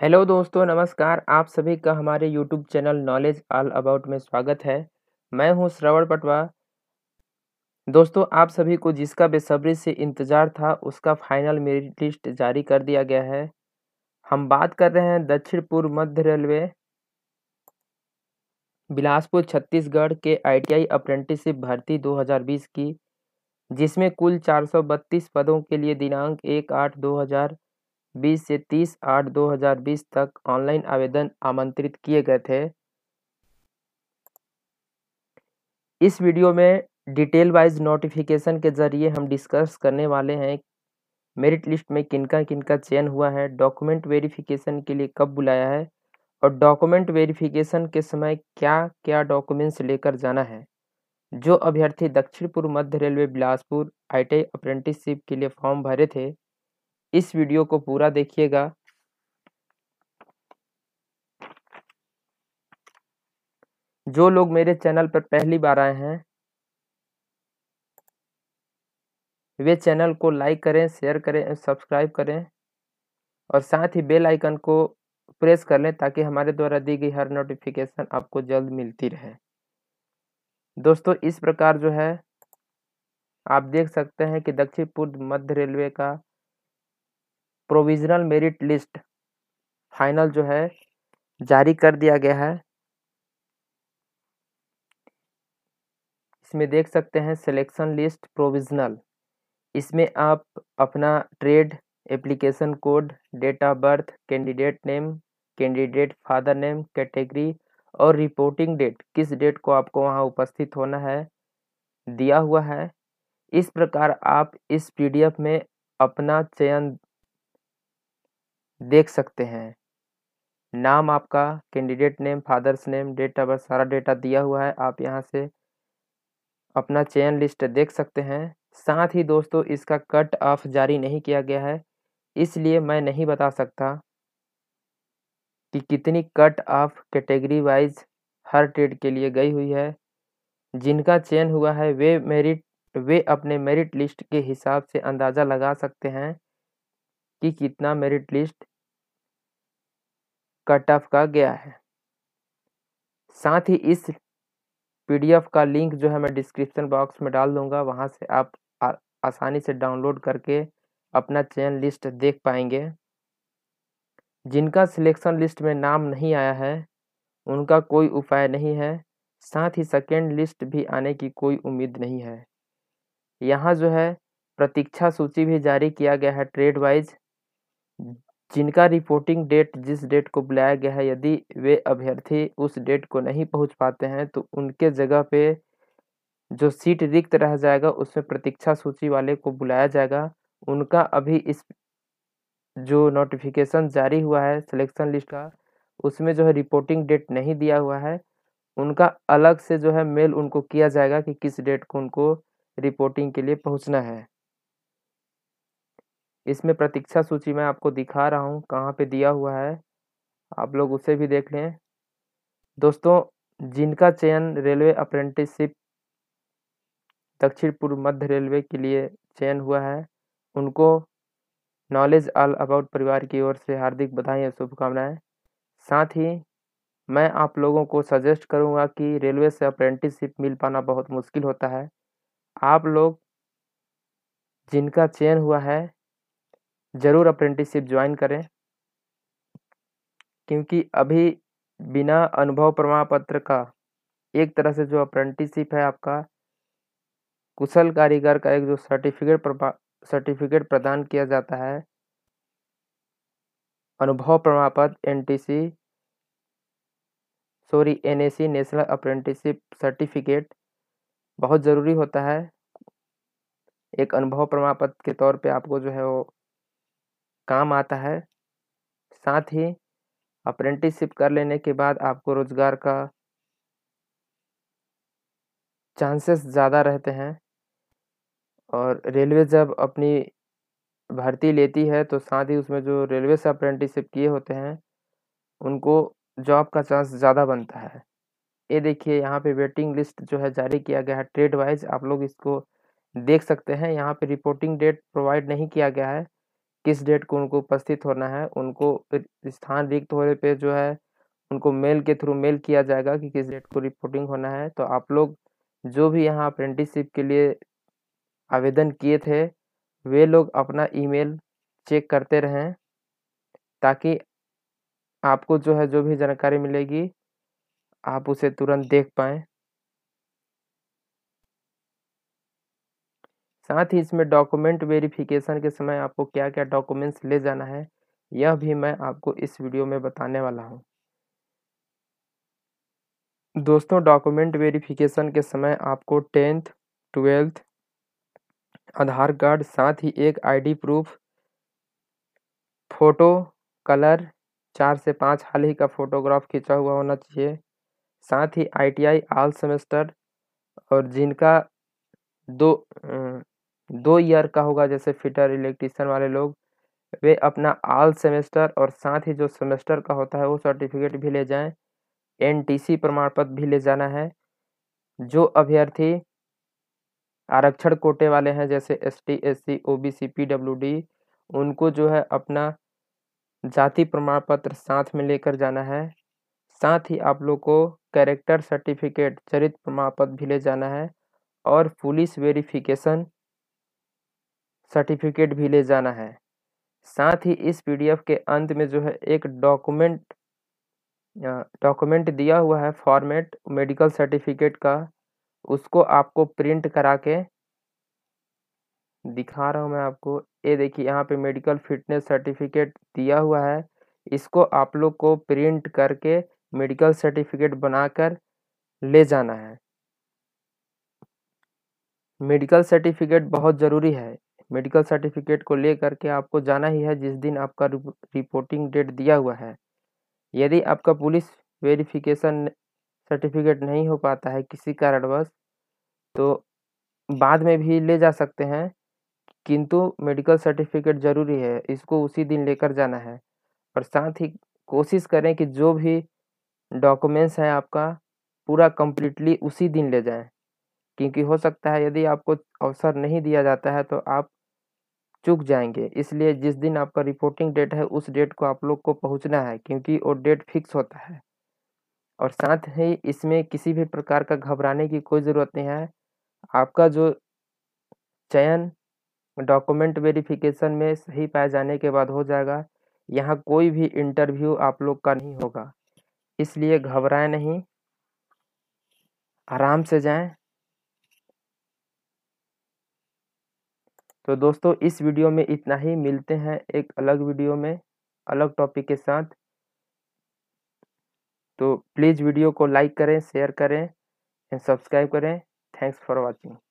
hello दोस्तों नमस्कार आप सभी का हमारे YouTube channel knowledge all about में स्वागत है मैं हूं श्रवण पटवा दोस्तों आप सभी को जिसका बेसब्री से इंतज़ार था उसका फाइनल मेरिट लिस्ट जारी कर दिया गया है हम बात कर रहे हैं दक्षिण पूर्व मध्य रेलवे बिलासपुर छत्तीसगढ़ के आईटीआई अप्रेंटिसशिप भर्ती 2020 की जिसमें कुल चार पदों के लिए दिनांक एक आठ दो हज़ार बीस से तीस आठ दो हजार बीस तक ऑनलाइन आवेदन आमंत्रित किए गए थे इस वीडियो में डिटेल वाइज नोटिफिकेशन के ज़रिए हम डिस्कस करने वाले हैं मेरिट लिस्ट में किनका किनका चयन हुआ है डॉक्यूमेंट वेरिफिकेशन के लिए कब बुलाया है और डॉक्यूमेंट वेरिफिकेशन के समय क्या क्या डॉक्यूमेंट्स लेकर जाना है जो अभ्यर्थी दक्षिण पूर्व मध्य railway Bilaspur I T apprenticeship के लिए फॉर्म भरे थे इस वीडियो को पूरा देखिएगा जो लोग मेरे चैनल पर पहली बार आए हैं वे चैनल को लाइक करें शेयर करें सब्सक्राइब करें और साथ ही बेल आइकन को प्रेस कर लें ताकि हमारे द्वारा दी गई हर नोटिफिकेशन आपको जल्द मिलती रहे दोस्तों इस प्रकार जो है आप देख सकते हैं कि दक्षिण पूर्व मध्य रेलवे का प्रोविजनल मेरिट लिस्ट फाइनल जो है जारी कर दिया गया है इसमें देख सकते हैं सिलेक्शन लिस्ट प्रोविजनल इसमें आप अपना trade application code date of birth candidate name candidate father name category और रिपोर्टिंग डेट किस डेट को आपको वहाँ उपस्थित होना है दिया हुआ है इस प्रकार आप इस पीडीएफ में अपना चयन देख सकते हैं नाम आपका candidate name father's name date of birth सारा डेटा दिया हुआ है आप यहाँ से अपना चयन लिस्ट देख सकते हैं साथ ही दोस्तों इसका कट ऑफ जारी नहीं किया गया है इसलिए मैं नहीं बता सकता कि कितनी कट ऑफ कैटेगरी वाइज हर ट्रेड के लिए गई हुई है जिनका चयन हुआ है वे मेरिट वे अपने मेरिट लिस्ट के हिसाब से अंदाज़ा लगा सकते हैं कि कितना मेरिट लिस्ट कट ऑफ का गया है साथ ही इस पीडीएफ का लिंक जो है मैं डिस्क्रिप्शन बॉक्स में डाल दूंगा वहाँ से आप आ, आसानी से डाउनलोड करके अपना चयन लिस्ट देख पाएंगे जिनका सिलेक्शन लिस्ट में नाम नहीं आया है उनका कोई उपाय नहीं है साथ ही सेकेंड लिस्ट भी आने की कोई उम्मीद नहीं है यहाँ जो है प्रतीक्षा सूची भी जारी किया गया है ट्रेड वाइज जिनका रिपोर्टिंग डेट जिस डेट को बुलाया गया है यदि वे अभ्यर्थी उस डेट को नहीं पहुंच पाते हैं तो उनके जगह पे जो सीट रिक्त रह जाएगा उसमें प्रतीक्षा सूची वाले को बुलाया जाएगा उनका अभी इस जो नोटिफिकेशन जारी हुआ है सिलेक्शन लिस्ट का उसमें जो है रिपोर्टिंग डेट नहीं दिया हुआ है उनका अलग से जो है मेल उनको किया जाएगा कि किस डेट को उनको रिपोर्टिंग के लिए पहुंचना है इसमें प्रतीक्षा सूची मैं आपको दिखा रहा हूँ कहाँ पे दिया हुआ है आप लोग उसे भी देख लें दोस्तों जिनका चयन रेलवे अप्रेंटिसशिप दक्षिण पूर्व मध्य रेलवे के लिए चयन हुआ है उनको नॉलेज ऑल अबाउट परिवार की ओर से हार्दिक बधाई और शुभकामनाएं साथ ही मैं आप लोगों को सजेस्ट करूंगा कि रेलवे से अप्रेंटिसशिप मिल पाना बहुत मुश्किल होता है आप लोग जिनका चयन हुआ है ज़रूर अप्रेंटिसशिप ज्वाइन करें क्योंकि अभी बिना अनुभव प्रमाण पत्र का एक तरह से जो अप्रेंटिसशिप है आपका कुशल कारीगर का एक जो सर्टिफिकेट सर्टिफिकेट प्रदान किया जाता है अनुभव प्रमाण पत्र N sorry N national apprenticeship certificate बहुत ज़रूरी होता है एक अनुभव प्रमाण पत्र के तौर पे आपको जो है वो काम आता है साथ ही अप्रेंटिसशिप कर लेने के बाद आपको रोज़गार का चांसेस ज़्यादा रहते हैं और रेलवे जब अपनी भर्ती लेती है तो साथ ही उसमें जो रेलवे से अप्रेंटिसशिप किए होते हैं उनको जॉब का चांस ज़्यादा बनता है ये देखिए यहाँ पे वेटिंग लिस्ट जो है जारी किया गया है ट्रेड वाइज आप लोग इसको देख सकते हैं यहाँ पे रिपोर्टिंग डेट प्रोवाइड नहीं किया गया है किस डेट को उनको उपस्थित होना है उनको स्थान रिक्त होने पे जो है उनको मेल के थ्रू मेल किया जाएगा कि किस डेट को रिपोर्टिंग होना है तो आप लोग जो भी यहाँ अप्रेंटिसशिप के लिए आवेदन किए थे वे लोग अपना ईमेल चेक करते रहें ताकि आपको जो है जो भी जानकारी मिलेगी आप उसे तुरंत देख पाएँ साथ ही इसमें डॉक्यूमेंट वेरिफिकेशन के समय आपको क्या क्या डॉक्यूमेंट्स ले जाना है यह भी मैं आपको इस वीडियो में बताने वाला हूँ दोस्तों डॉक्यूमेंट वेरिफिकेशन के समय आपको टेंथ ट्वेल्थ आधार कार्ड साथ ही एक आईडी प्रूफ फ़ोटो कलर चार से पाँच हाल ही का फ़ोटोग्राफ खींचा हुआ होना चाहिए साथ ही आईटीआई आल सेमेस्टर और जिनका दो दो ईयर का होगा जैसे फिटर इलेक्ट्रिशियन वाले लोग वे अपना आल सेमेस्टर और साथ ही जो सेमेस्टर का होता है वो सर्टिफिकेट भी ले जाएं एनटीसी प्रमाण पत्र भी ले जाना है जो अभ्यर्थी आरक्षण कोटे वाले हैं जैसे S T S C O B C P W D उनको जो है अपना जाति प्रमाण पत्र साथ में लेकर जाना है साथ ही आप लोग को कैरेक्टर सर्टिफिकेट चरित्र प्रमाण पत्र भी ले जाना है और पुलिस वेरिफिकेशन सर्टिफिकेट भी ले जाना है साथ ही इस पीडीएफ के अंत में जो है एक डॉक्यूमेंट डॉक्यूमेंट दिया हुआ है फॉर्मेट मेडिकल सर्टिफिकेट का उसको आपको प्रिंट करा के दिखा रहा हूँ मैं आपको ये देखिए यहाँ पे मेडिकल फिटनेस सर्टिफिकेट दिया हुआ है इसको आप लोग को प्रिंट करके मेडिकल सर्टिफिकेट बनाकर ले जाना है मेडिकल सर्टिफिकेट बहुत ज़रूरी है मेडिकल सर्टिफिकेट को लेकर के आपको जाना ही है जिस दिन आपका रिपोर्टिंग डेट दिया हुआ है यदि आपका पुलिस वेरिफिकेशन सर्टिफिकेट नहीं हो पाता है किसी कारणवश तो बाद में भी ले जा सकते हैं किंतु मेडिकल सर्टिफिकेट ज़रूरी है इसको उसी दिन लेकर जाना है और साथ ही कोशिश करें कि जो भी डॉक्यूमेंट्स हैं आपका पूरा कम्प्लीटली उसी दिन ले जाएं क्योंकि हो सकता है यदि आपको अवसर नहीं दिया जाता है तो आप चुक जाएंगे इसलिए जिस दिन आपका रिपोर्टिंग डेट है उस डेट को आप लोग को पहुंचना है क्योंकि वो डेट फिक्स होता है और साथ ही इसमें किसी भी प्रकार का घबराने की कोई ज़रूरत नहीं है आपका जो चयन डॉक्यूमेंट वेरिफिकेशन में सही पाए जाने के बाद हो जाएगा यहाँ कोई भी इंटरव्यू आप लोग का नहीं होगा इसलिए घबराएं नहीं आराम से जाएं तो दोस्तों इस वीडियो में इतना ही मिलते हैं एक अलग वीडियो में अलग टॉपिक के साथ तो प्लीज़ वीडियो को लाइक करें शेयर करें एंड सब्सक्राइब करें थैंक्स फॉर वॉचिंग